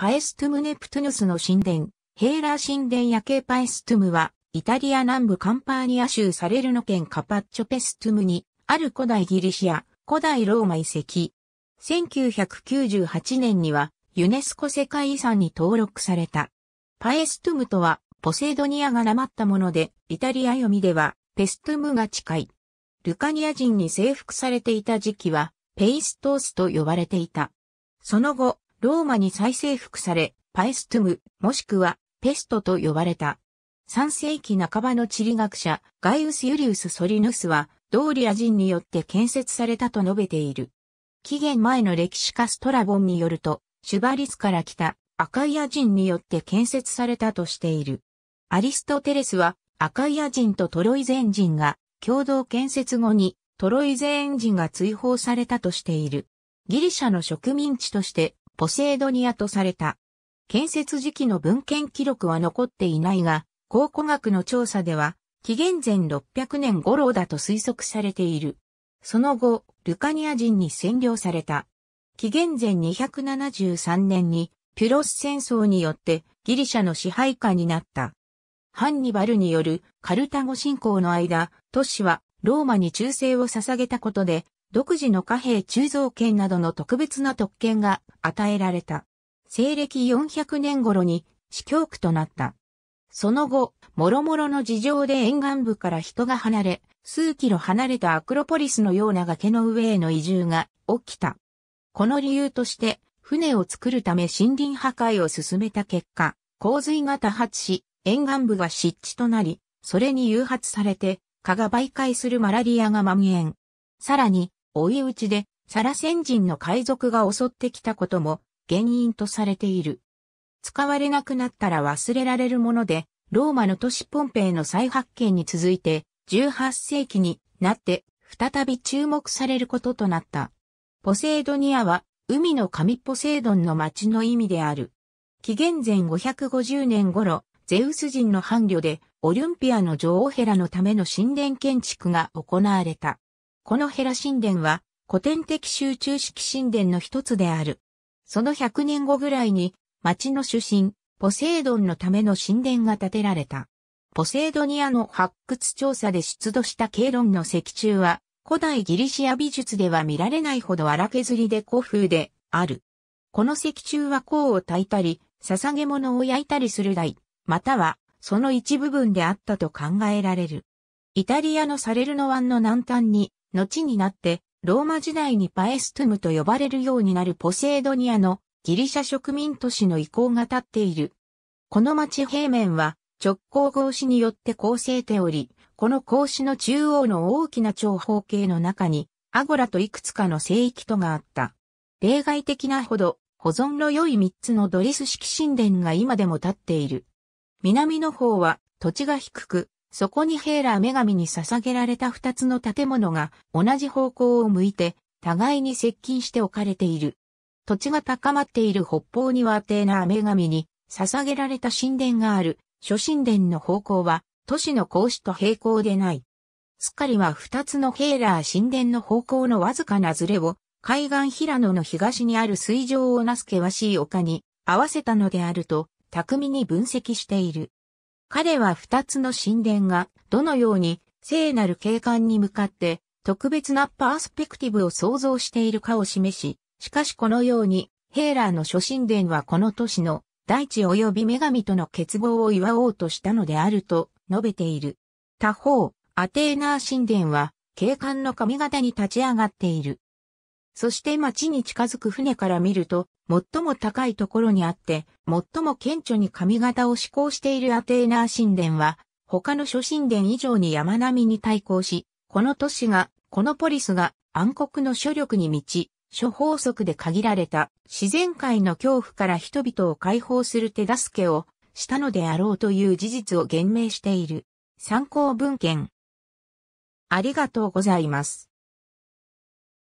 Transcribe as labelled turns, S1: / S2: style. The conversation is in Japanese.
S1: パエストゥムネプトゥヌスの神殿、ヘーラー神殿夜景パエストゥムは、イタリア南部カンパーニア州サレルノ県カパッチョペストゥムに、ある古代ギリシア、古代ローマ遺跡。1998年には、ユネスコ世界遺産に登録された。パエストゥムとは、ポセイドニアがなまったもので、イタリア読みでは、ペストゥムが近い。ルカニア人に征服されていた時期は、ペイストースと呼ばれていた。その後、ローマに再征服され、パエストゥム、もしくはペストと呼ばれた。3世紀半ばの地理学者、ガイウス・ユリウス・ソリヌスは、ドーリア人によって建設されたと述べている。紀元前の歴史家ストラボンによると、シュバリスから来たアカイア人によって建設されたとしている。アリストテレスは、アカイア人とトロイゼン人が共同建設後にトロイゼン人が追放されたとしている。ギリシャの植民地としてポセイドニアとされた。建設時期の文献記録は残っていないが、考古学の調査では、紀元前600年頃だと推測されている。その後、ルカニア人に占領された。紀元前273年に、ピュロス戦争によってギリシャの支配下になった。ハンニバルによるカルタゴ侵攻の間、都市はローマに忠誠を捧げたことで独自の貨幣鋳造権などの特別な特権が与えられた。西暦400年頃に司教区となった。その後、諸々の事情で沿岸部から人が離れ、数キロ離れたアクロポリスのような崖の上への移住が起きた。この理由として、船を作るため森林破壊を進めた結果、洪水が多発し、沿岸部が湿地となり、それに誘発されて、蚊が媒介するマラリアが蔓延。さらに、追い打ちでサラ先人の海賊が襲ってきたことも原因とされている。使われなくなったら忘れられるもので、ローマの都市ポンペイの再発見に続いて、18世紀になって再び注目されることとなった。ポセイドニアは海の神ポセイドンの町の意味である。紀元前550年頃、ゼウス人の伴侶でオリュンピアの女王ヘラのための神殿建築が行われた。このヘラ神殿は古典的集中式神殿の一つである。その100年後ぐらいに町の主神、ポセイドンのための神殿が建てられた。ポセイドニアの発掘調査で出土したケイロンの石柱は、古代ギリシア美術では見られないほど荒削りで古風である。この石柱は甲を焚いたり、捧げ物を焼いたりする台、またはその一部分であったと考えられる。イタリアのサレルノ湾の南端に後になって、ローマ時代にパエストゥムと呼ばれるようになるポセイドニアのギリシャ植民都市の遺構が立っている。この町平面は直行格子によって構成ており、この格子の中央の大きな長方形の中に、アゴラといくつかの聖域とがあった。例外的なほど、保存の良い三つのドリス式神殿が今でも立っている。南の方は土地が低く、そこにヘーラー女神に捧げられた二つの建物が同じ方向を向いて互いに接近して置かれている。土地が高まっている北方にはアテーナ女神に捧げられた神殿がある諸神殿の方向は都市の格子と平行でない。スカリは二つのヘーラー神殿の方向のわずかなズレを海岸平野の東にある水上をなす険しい丘に合わせたのであると巧みに分析している。彼は二つの神殿が、どのように聖なる景観に向かって特別なパースペクティブを創造しているかを示し、しかしこのように、ヘーラーの諸神殿はこの都市の大地及び女神との結合を祝おうとしたのであると述べている。他方、アテーナー神殿は、景観の神型に立ち上がっている。そして町に近づく船から見ると、最も高いところにあって、最も顕著に髪型を施行しているアテーナー神殿は、他の諸神殿以上に山並みに対抗し、この都市が、このポリスが暗黒の諸力に満ち、諸法則で限られた自然界の恐怖から人々を解放する手助けをしたのであろうという事実を言明している。参考文献。ありがとうございます。